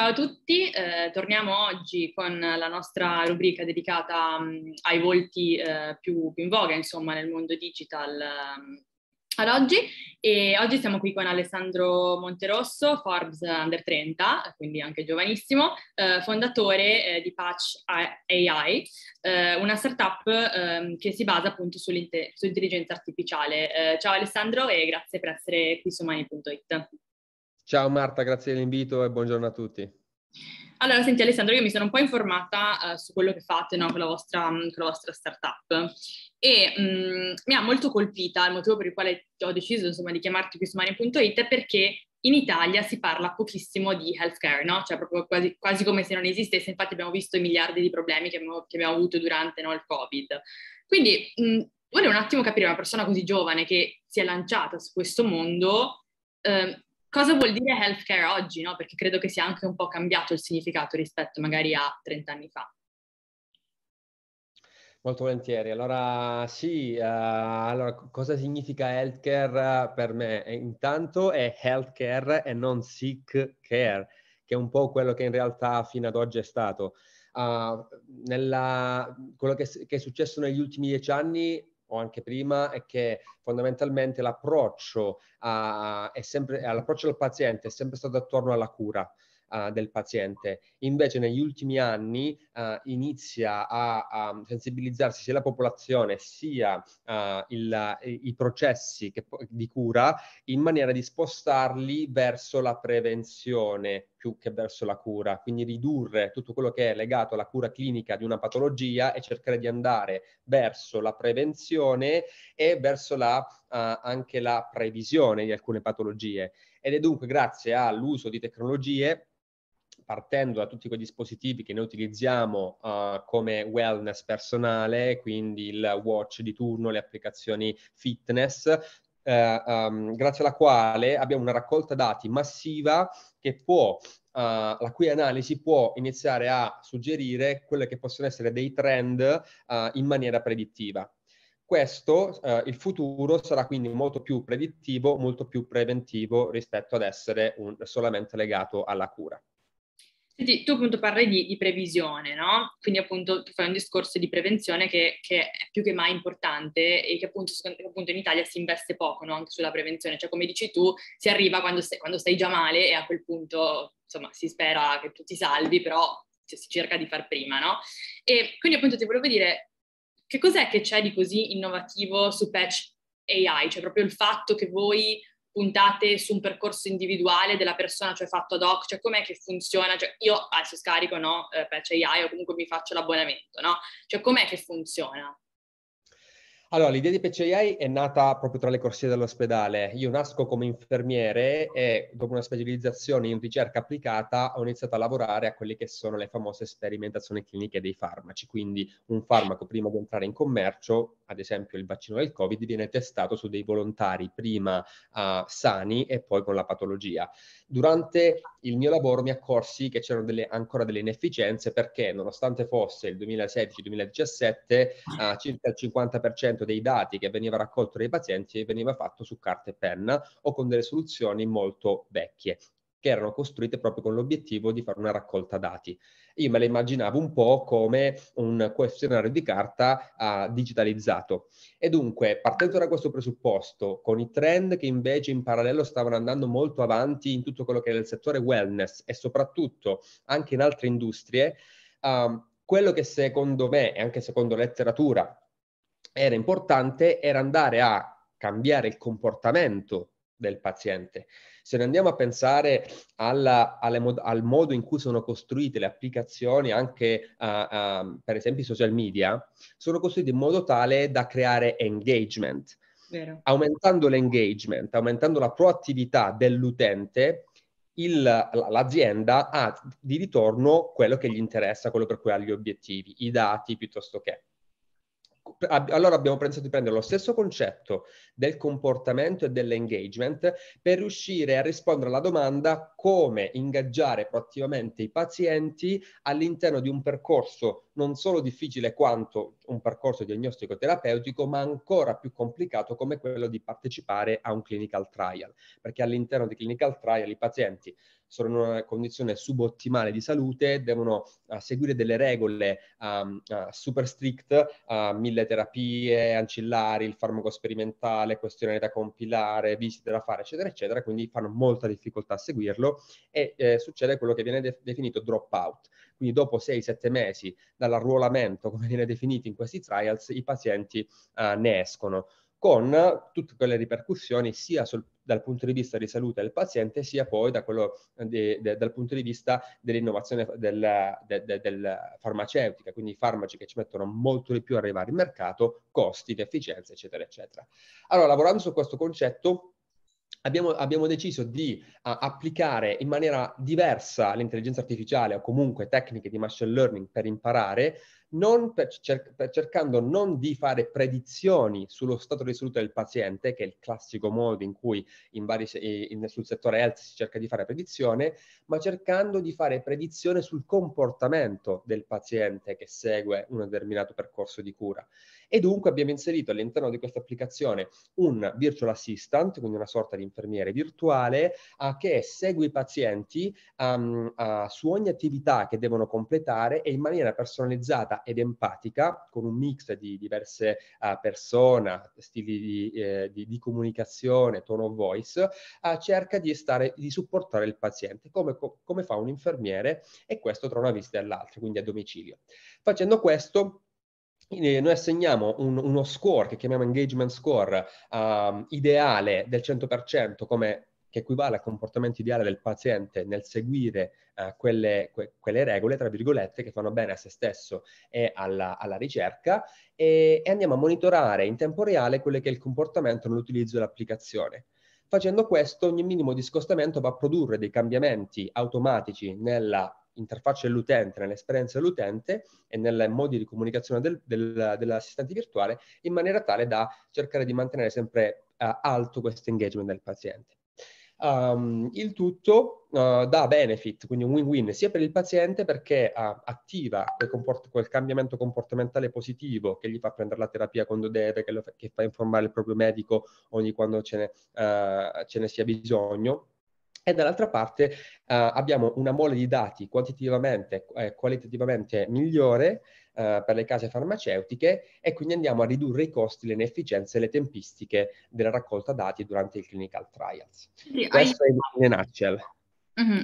Ciao a tutti, eh, torniamo oggi con la nostra rubrica dedicata mh, mm, ai volti eh, più, più, in voga, insomma, nel mondo digital mh, mm, ad oggi. E oggi siamo qui con Alessandro Monterosso, Forbes Under 30, quindi anche giovanissimo, eh, fondatore eh, di Patch AI, eh, una startup ehm, che si basa appunto sull'intelligenza artificiale. Eh, ciao Alessandro e grazie per essere qui su Money.it. Ciao Marta, grazie dell'invito e buongiorno a tutti. Allora, senti Alessandro, io mi sono un po' informata uh, su quello che fate no, con, la vostra, mm, con, la vostra, startup e um, mi ha molto colpita il motivo per il quale ho deciso insomma, di chiamarti qui su Mani.it è perché in Italia si parla pochissimo di healthcare, no? cioè proprio quasi, quasi, come se non esistesse, infatti abbiamo visto i miliardi di problemi che abbiamo, che abbiamo avuto durante no, il Covid. Quindi mh, mm, vorrei un attimo capire una persona così giovane che si è lanciata su questo mondo, eh, cosa vuol dire healthcare oggi, no? Perché credo che sia anche un po' cambiato il significato rispetto magari a 30 anni fa. Molto volentieri. Allora, sì, uh, allora, cosa significa healthcare eh, per me? Eh, intanto è healthcare e non sick care, che è un po' quello che in realtà fino ad oggi è stato. Uh, nella, quello che, che, è successo negli ultimi dieci anni o anche prima è che fondamentalmente l'approccio, a, sempre, all'approccio del paziente è sempre stato attorno alla cura uh, del paziente. Invece negli ultimi anni uh, inizia a, a, sensibilizzarsi sia la popolazione sia eh, il, i processi che, di cura in maniera di spostarli verso la prevenzione più che verso la cura, quindi ridurre tutto quello che è legato alla cura clinica di una patologia e cercare di andare verso la prevenzione e verso la, uh, anche la previsione di alcune patologie. Ed è dunque grazie all'uso di tecnologie partendo da tutti quei dispositivi che noi utilizziamo uh, come wellness personale, quindi il watch di turno, le applicazioni fitness, eh, um, grazie alla quale abbiamo una raccolta dati massiva che può, uh, la cui analisi può iniziare a suggerire quelle che possono essere dei trend uh, in maniera predittiva. Questo, uh, il futuro sarà quindi molto più predittivo, molto più preventivo rispetto ad essere un, solamente legato alla cura. Quindi tu appunto parli di, di, previsione, no? Quindi appunto tu fai un discorso di prevenzione che, che è più che mai importante e che appunto, appunto in Italia si investe poco, no? Anche sulla prevenzione, cioè come dici tu, si arriva quando stai, quando sei già male e a quel punto, insomma, si spera che tu ti salvi, però cioè, si cerca di far prima, no? E quindi appunto ti volevo dire, che cos'è che c'è di così innovativo su Patch AI? Cioè proprio il fatto che voi puntate su un percorso individuale della persona, cioè fatto ad hoc, cioè com'è che funziona, cioè io adesso ah, scarico, no, eh, patch AI o comunque mi faccio l'abbonamento, no? Cioè com'è che funziona? Allora, l'idea di PCI è nata proprio tra le corsie dell'ospedale. Io nasco come infermiere e dopo una specializzazione in ricerca applicata ho iniziato a lavorare a quelle che sono le famose sperimentazioni cliniche dei farmaci. Quindi un farmaco prima di entrare in commercio, ad esempio il vaccino del Covid, viene testato su dei volontari prima uh, sani e poi con la patologia. Durante il mio lavoro mi accorsi che c'erano delle, ancora delle inefficienze perché nonostante fosse il 2016-2017, uh, ah, circa il 50% esempio dei dati che veniva raccolto dai pazienti veniva fatto su carta e penna o con delle soluzioni molto vecchie che erano costruite proprio con l'obiettivo di fare una raccolta dati. Io me le immaginavo un po' come un questionario di carta uh, digitalizzato. E dunque, partendo da questo presupposto, con i trend che invece in parallelo stavano andando molto avanti in tutto quello che era il settore wellness e soprattutto anche in altre industrie, uh, quello che secondo me e anche secondo letteratura era importante era andare a cambiare il comportamento del paziente. Se noi andiamo a pensare alla, mod- al modo in cui sono costruite le applicazioni, anche uh, uh, per esempio i social media, sono costruite in modo tale da creare engagement. Vero. Aumentando l'engagement, aumentando la proattività dell'utente, il, l'azienda ha di ritorno quello che gli interessa, quello per cui ha gli obiettivi, i dati piuttosto che ab- allora abbiamo pensato di prendere lo stesso concetto del comportamento e dell'engagement per riuscire a rispondere alla domanda come ingaggiare proattivamente i pazienti all'interno di un percorso non solo difficile quanto un percorso diagnostico terapeutico, ma ancora più complicato come quello di partecipare a un clinical trial, perché all'interno di clinical trial i pazienti sono in una condizione subottimale di salute, devono uh, seguire delle regole um, uh, super strict, uh, mille terapie ancillari, il farmaco sperimentale, questioni da compilare, visite da fare, eccetera, eccetera, quindi fanno molta difficoltà a seguirlo e eh, succede quello che viene de- definito drop out. Quindi dopo 6-7 mesi dall'arruolamento, come viene definito in questi trials, i pazienti uh, ne escono con tutte quelle ripercussioni sia sul, dal punto di vista di salute del paziente sia poi da quello eh, de, de, dal punto di vista dell'innovazione della, de, farmaceutica, quindi farmaci che ci mettono molto di più a arrivare in mercato, costi, efficienza, eccetera, eccetera. Allora, lavorando su questo concetto, Abbiamo, abbiamo, deciso di uh, applicare in maniera diversa l'intelligenza artificiale o comunque tecniche di machine learning per imparare non per cer- per cercando non di fare predizioni sullo stato di salute del paziente, che è il classico modo in cui in vari, eh, in, sul settore health si cerca di fare predizione, ma cercando di fare predizione sul comportamento del paziente che segue un determinato percorso di cura. E dunque abbiamo inserito all'interno di questa applicazione un virtual assistant, quindi una sorta di infermiere virtuale, a, che segue i pazienti a, um, a, su ogni attività che devono completare e in maniera personalizzata ed empatica, con un mix di diverse uh, eh, persone, stili di, eh, di, di, comunicazione, tono of voice, uh, cerca di, stare, di supportare il paziente, come, co- come fa un infermiere, e questo tra una visita e l'altra, quindi a domicilio. Facendo questo, eh, noi assegniamo un, uno score che chiamiamo engagement score um, ideale del 100% come che equivale al comportamento ideale del paziente nel seguire eh, quelle, que- quelle, regole, tra virgolette, che fanno bene a se stesso e alla, alla ricerca e, e andiamo a monitorare in tempo reale quello che è il comportamento nell'utilizzo dell'applicazione. Facendo questo, ogni minimo discostamento va a produrre dei cambiamenti automatici nella interfaccia dell'utente, nell'esperienza dell'utente e nei modi di comunicazione del, del, dell'assistente virtuale in maniera tale da cercare di mantenere sempre uh, alto questo engagement del paziente. Um, il tutto uh, dà benefit, quindi un win-win sia per il paziente perché uh, attiva quel, comport- quel, cambiamento comportamentale positivo che gli fa prendere la terapia quando deve, che, fa-, che fa informare il proprio medico ogni quando ce ne, uh, ce ne sia bisogno. E dall'altra parte abbiamo una mole di dati quantitativamente e qualitativamente migliore eh, per le case farmaceutiche e quindi andiamo a ridurre i costi, le inefficienze e le tempistiche della raccolta dati durante il clinical trials. Quindi Questo hai... è in nutshell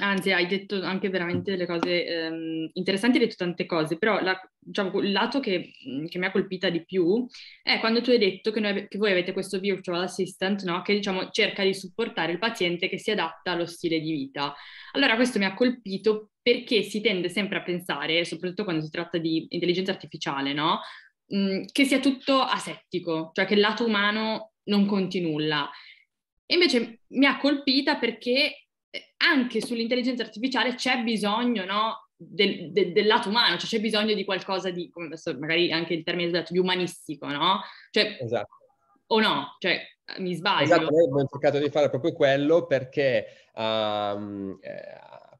anzi, hai detto anche veramente delle cose ehm, interessanti, hai detto tante cose, però la, diciamo, il lato che, che, mi ha colpita di più è quando tu hai detto che, noi, che voi avete questo virtual assistant no? che diciamo, cerca di supportare il paziente che si adatta allo stile di vita. Allora questo mi ha colpito perché si tende sempre a pensare, soprattutto quando si tratta di intelligenza artificiale, no? mm, che sia tutto asettico, cioè che il lato umano non conti nulla. E invece mi ha colpita perché anche sull'intelligenza artificiale c'è bisogno no, del, de, del, lato umano, cioè c'è bisogno di qualcosa di, come adesso magari anche il termine sbagliato, di umanistico, no? Cioè, esatto. O no? Cioè, mi sbaglio. Esatto, noi abbiamo cercato di fare proprio quello perché um,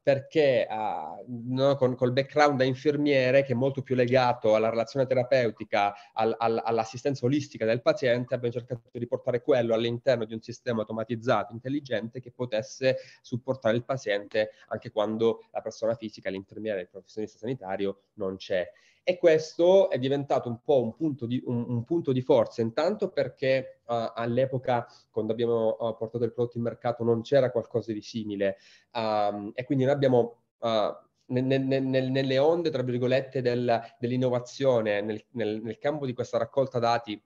perché ha, ah, no, con, col background da infermiere che è molto più legato alla relazione terapeutica, al, al, all'assistenza olistica del paziente, abbiamo cercato di portare quello all'interno di un sistema automatizzato, intelligente, che potesse supportare il paziente anche quando la persona fisica, l'infermiera, il professionista sanitario non c'è. E questo è diventato un po' un punto di, un, un punto di forza, intanto perché uh, all'epoca, quando abbiamo uh, portato il prodotto in mercato, non c'era qualcosa di simile. Uh, e quindi noi abbiamo eh, nelle onde, tra virgolette, del, dell'innovazione nel, nel, nel, campo di questa raccolta dati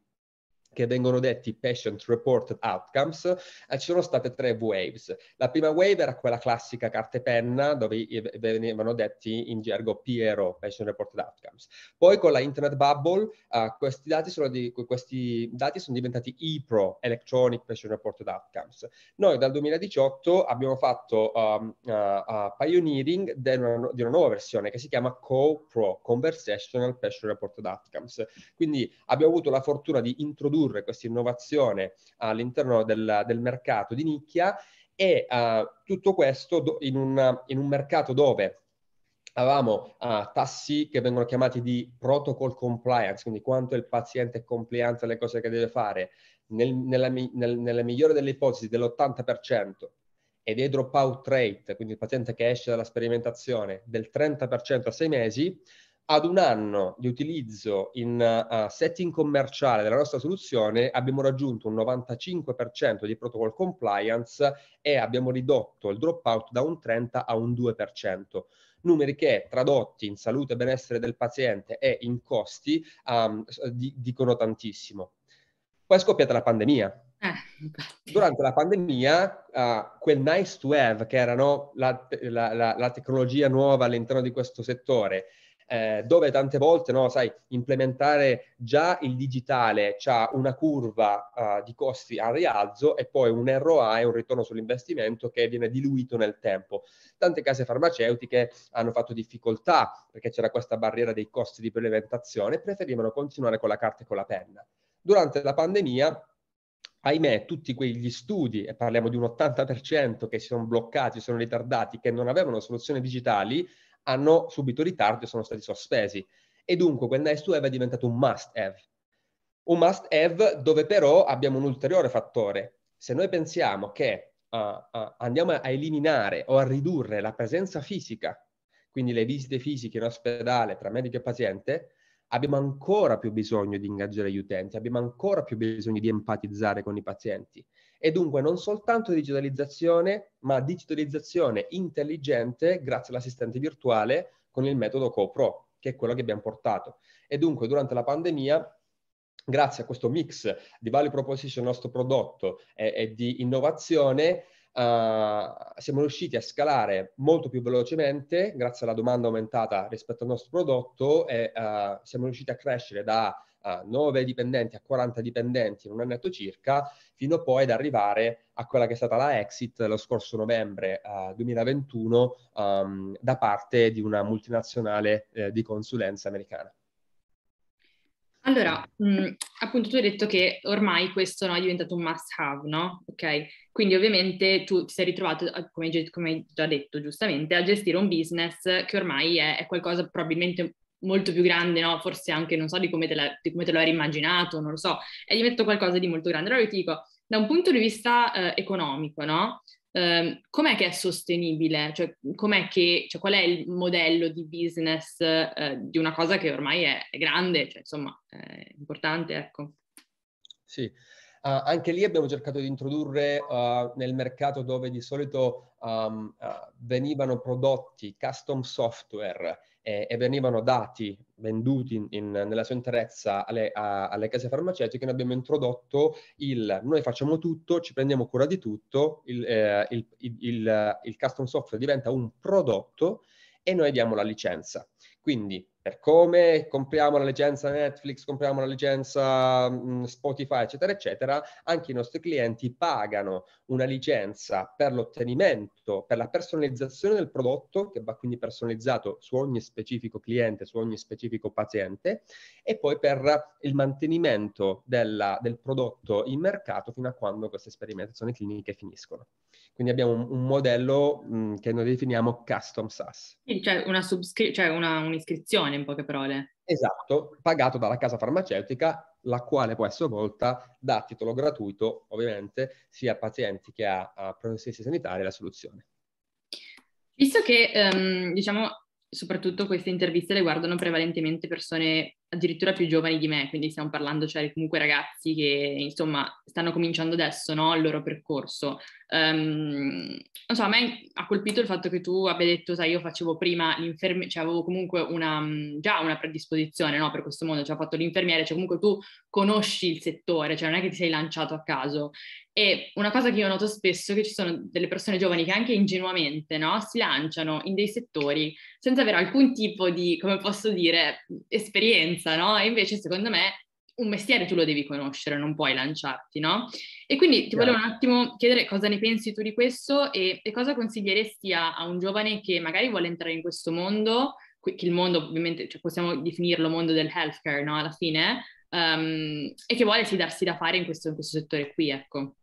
che vengono detti patient reported outcomes, eh, ci sono state tre waves. La prima wave era quella classica carta e penna, dove venivano detti in gergo PRO, patient reported outcomes. Poi con la internet bubble, eh, questi, dati di, questi, dati sono diventati EPRO, electronic patient reported outcomes. Noi dal 2018 abbiamo fatto um, uh, uh, pioneering di una, di una nuova versione che si chiama CoPro, Conversational Patient Reported Outcomes. Quindi abbiamo avuto la fortuna di introdurre introdurre questa innovazione all'interno del, del mercato di nicchia e uh, tutto questo do- in, un, in un mercato dove avevamo uh, tassi che vengono chiamati di protocol compliance, quindi quanto il paziente è compliance alle cose che deve fare, nel, nella, nel, nella, migliore delle ipotesi dell'80% e dei dropout rate, quindi il paziente che esce dalla sperimentazione, del 30% a sei mesi, ad un anno di utilizzo in uh, setting commerciale della nostra soluzione abbiamo raggiunto un 95% di protocol compliance e abbiamo ridotto il dropout da un 30 a un 2%. Numeri che tradotti in salute e benessere del paziente e in costi um, di, dicono tantissimo. Poi è scoppiata la pandemia. Eh, Durante la pandemia, uh, quel nice to have, che era la, la, la, la tecnologia nuova all'interno di questo settore, eh, dove tante volte, no, sai, implementare già il digitale ha una curva uh, di costi a rialzo e poi un ROA un ritorno sull'investimento che viene diluito nel tempo. Tante case farmaceutiche hanno fatto difficoltà perché c'era questa barriera dei costi di prelevazione e preferivano continuare con la carta e con la penna. Durante la pandemia ahimè, tutti quegli studi, e parliamo di un 80% che si sono bloccati, sono ritardati, che non avevano soluzioni digitali, hanno subito ritardo e sono stati sospesi. E dunque quel nice to have è diventato un must have. Un must have dove però abbiamo un ulteriore fattore. Se noi pensiamo che uh, uh, andiamo a eliminare o a ridurre la presenza fisica, quindi le visite fisiche in ospedale tra medico e paziente, abbiamo ancora più bisogno di ingaggiare gli utenti, abbiamo ancora più bisogno di empatizzare con i pazienti e dunque non soltanto digitalizzazione, ma digitalizzazione intelligente grazie all'assistente virtuale con il metodo CoPro, che è quello che abbiamo portato. E dunque durante la pandemia grazie a questo mix di value proposition del nostro prodotto e, e di innovazione, uh, siamo riusciti a scalare molto più velocemente grazie alla domanda aumentata rispetto al nostro prodotto e uh, siamo riusciti a crescere da a 9 dipendenti a 40 dipendenti in un annetto circa, fino poi ad arrivare a quella che è stata la exit lo scorso novembre eh, 2021 ehm, da parte di una multinazionale eh, di consulenza americana. Allora, mh, appunto tu hai detto che ormai questo no, è diventato un must have, no? Ok, quindi ovviamente tu ti sei ritrovato, eh, come, hai già detto giustamente, a gestire un business che ormai è, è qualcosa probabilmente molto più grande, no? forse anche non so di come, te, la, di come te lo eri immaginato, non lo so, e gli metto qualcosa di molto grande. Allora io ti dico, da un punto di vista eh, economico, no? eh, com'è che è sostenibile? Cioè, che, cioè, qual è il modello di business eh, di una cosa che ormai è, è grande, cioè, insomma, eh, è importante, ecco. Sì, Uh, anche lì abbiamo cercato di introdurre uh, nel mercato dove di solito um, uh, venivano prodotti custom software e, e venivano dati, venduti in, in, nella sua interezza alle, a, alle case farmaceutiche, noi abbiamo introdotto il noi facciamo tutto, ci prendiamo cura di tutto, il, eh, il, il, il custom software diventa un prodotto e noi diamo la licenza. Quindi, per come compriamo la licenza Netflix, compriamo la licenza mm, Spotify, eccetera, eccetera, anche i nostri clienti pagano una licenza per l'ottenimento, per la personalizzazione del prodotto, che va quindi personalizzato su ogni specifico cliente, su ogni specifico paziente, e poi per il mantenimento della, del prodotto in mercato fino a quando queste sperimentazioni cliniche finiscono. Quindi abbiamo un, modello mh, mm, che noi definiamo custom SaaS. Cioè, una subscri- cioè una, un'iscrizione in poche parole. Esatto, pagato dalla casa farmaceutica, la quale poi a sua volta dà a titolo gratuito, ovviamente, sia a pazienti che a, a professionisti sanitari la soluzione. Visto che, um, diciamo, soprattutto queste interviste le guardano prevalentemente persone addirittura più giovani di me, quindi stiamo parlando cioè, comunque ragazzi che insomma stanno cominciando adesso no, il loro percorso. Um, non so, a me ha colpito il fatto che tu abbia detto, sai, io facevo prima l'infermiere, cioè avevo comunque una, mm, già una predisposizione no, per questo mondo, cioè ho fatto l'infermiere, cioè comunque tu conosci il settore, cioè non è che ti sei lanciato a caso. E una cosa che io noto spesso è che ci sono delle persone giovani che anche ingenuamente no, si lanciano in dei settori senza avere alcun tipo di, come posso dire, esperienza senza, no? E invece secondo me un mestiere tu lo devi conoscere, non puoi lanciarti, no? E quindi ti volevo un attimo chiedere cosa ne pensi tu di questo e, e cosa consiglieresti a, a, un giovane che magari vuole entrare in questo mondo, che il mondo ovviamente cioè possiamo definirlo mondo del healthcare, no? Alla fine, um, e che vuole sì darsi da fare in questo, in questo settore qui, ecco.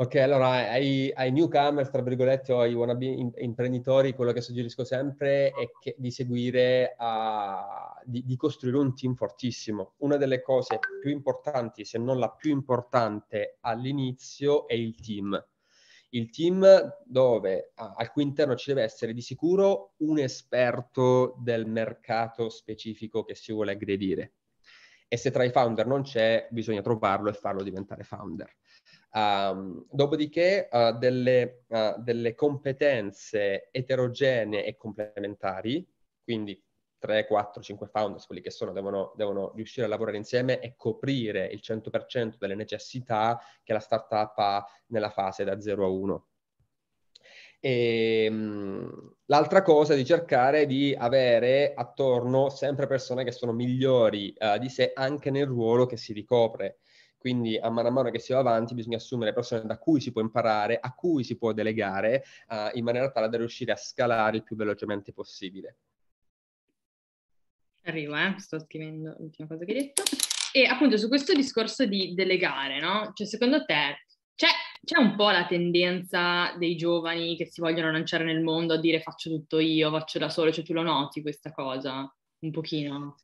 Ok, allora ai, ai newcomer, tra virgolette, o ai wannabe imprenditori, quello che suggerisco sempre è che, di seguire, a, di, di, costruire un team fortissimo. Una delle cose più importanti, se non la più importante all'inizio, è il team. Il team dove al cui interno ci deve essere di sicuro un esperto del mercato specifico che si vuole aggredire e se tra i founder non c'è, bisogna trovarlo e farlo diventare founder. Um, dopodiché uh, delle, uh, delle, competenze eterogenee e complementari, quindi 3, 4, 5 founders, quelli che sono, devono, devono riuscire a lavorare insieme e coprire il 100% delle necessità che la startup ha nella fase da 0 a 1. E, ehm, mh, l'altra cosa è di cercare di avere attorno sempre persone che sono migliori uh, di sé anche nel ruolo che si ricopre. Quindi a mano a mano che si va avanti bisogna assumere persone da cui si può imparare, a cui si può delegare, uh, in maniera tale da riuscire a scalare il più velocemente possibile. Arrivo, eh? sto scrivendo l'ultima cosa che hai detto. E appunto su questo discorso di delegare, no? Cioè secondo te c'è c'è un po' la tendenza dei giovani che si vogliono lanciare nel mondo a dire faccio tutto io, faccio da solo, cioè tu lo noti questa cosa un pochino?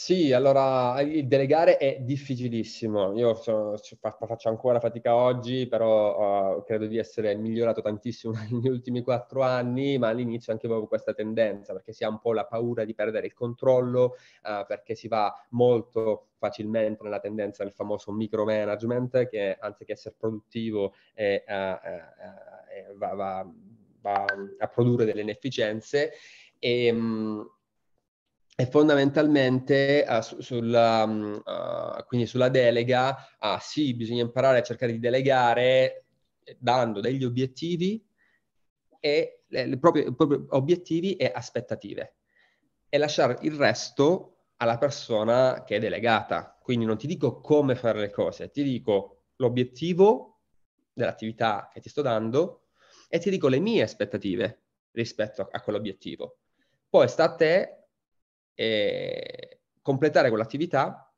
Sì, allora eh, delegare è difficilissimo. Io so, faccio ancora fatica oggi, però uh, credo di essere migliorato tantissimo negli ultimi quattro anni, ma all'inizio anche avevo questa tendenza, perché si ha un po' la paura di perdere il controllo, uh, perché si va molto facilmente nella tendenza del famoso micromanagement, che anziché essere produttivo è, uh, è, va, va, va, a produrre delle inefficienze. E, um, e fondamentalmente uh, sulla, uh, quindi sulla delega, ah sì, bisogna imparare a cercare di delegare eh, dando degli obiettivi e le, proprie, proprie obiettivi e aspettative e lasciare il resto alla persona che è delegata. Quindi non ti dico come fare le cose, ti dico l'obiettivo dell'attività che ti sto dando e ti dico le mie aspettative rispetto a, a quell'obiettivo. Poi sta a te eh, completare quell'attività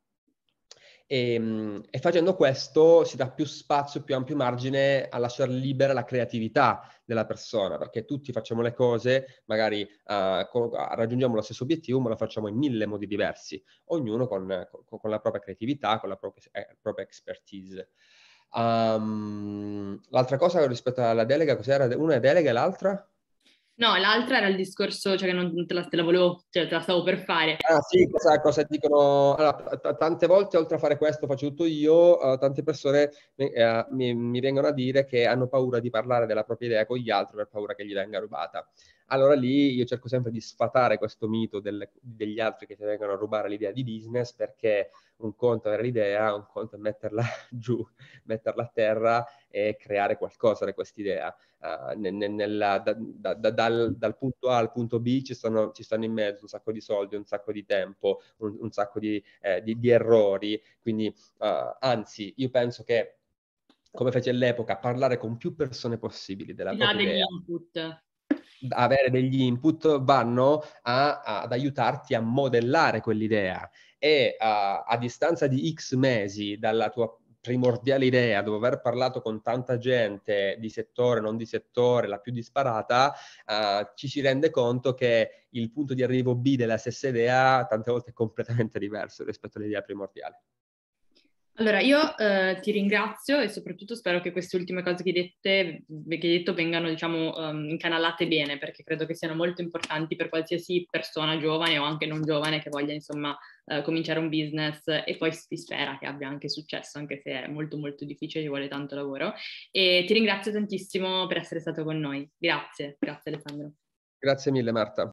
e, ehm, e, facendo questo si dà più spazio, più ampio margine a lasciare libera la creatività della persona, perché tutti facciamo le cose, magari uh, raggiungiamo lo stesso obiettivo, ma lo facciamo in mille modi diversi, ognuno con, con, con la propria creatività, con la propria, eh, propria expertise. Um, l'altra cosa rispetto alla delega, cos'era? Una è delega e l'altra? No, l'altra era il discorso, cioè che non te la, te la volevo, cioè te la stavo per fare. Ah sì, cosa, cosa dicono? Allora, t- tante volte oltre a fare questo faccio tutto io, uh, tante persone uh, mi, mi vengono a dire che hanno paura di parlare della propria idea con gli altri per paura che gli venga rubata allora lì io cerco sempre di sfatare questo mito del, degli altri che ti vengono a rubare l'idea di business perché un conto è avere l'idea, un conto è metterla giù, metterla a terra e creare qualcosa da quest'idea. Uh, ah, nel, nella, da, da, da, dal, dal, punto A al punto B ci stanno, ci stanno, in mezzo un sacco di soldi, un sacco di tempo, un, un sacco di, eh, di, di, errori, quindi uh, anzi io penso che come fece all'epoca, parlare con più persone possibili della no, propria idea. Input avere degli input vanno a, a, ad aiutarti a modellare quell'idea e a, a distanza di x mesi dalla tua primordiale idea, dopo aver parlato con tanta gente di settore, non di settore, la più disparata, uh, ci si rende conto che il punto di arrivo B della stessa idea tante volte è completamente diverso rispetto all'idea primordiale. Allora, io eh, ti ringrazio e soprattutto spero che queste ultime cose che hai, dette, che hai detto vengano, diciamo, um, incanalate bene, perché credo che siano molto importanti per qualsiasi persona giovane o anche non giovane che voglia, insomma, eh, cominciare un business e poi si spera che abbia anche successo, anche se è molto, molto difficile, ci vuole tanto lavoro. E ti ringrazio tantissimo per essere stato con noi. Grazie, grazie Alessandro. Grazie mille, Marta.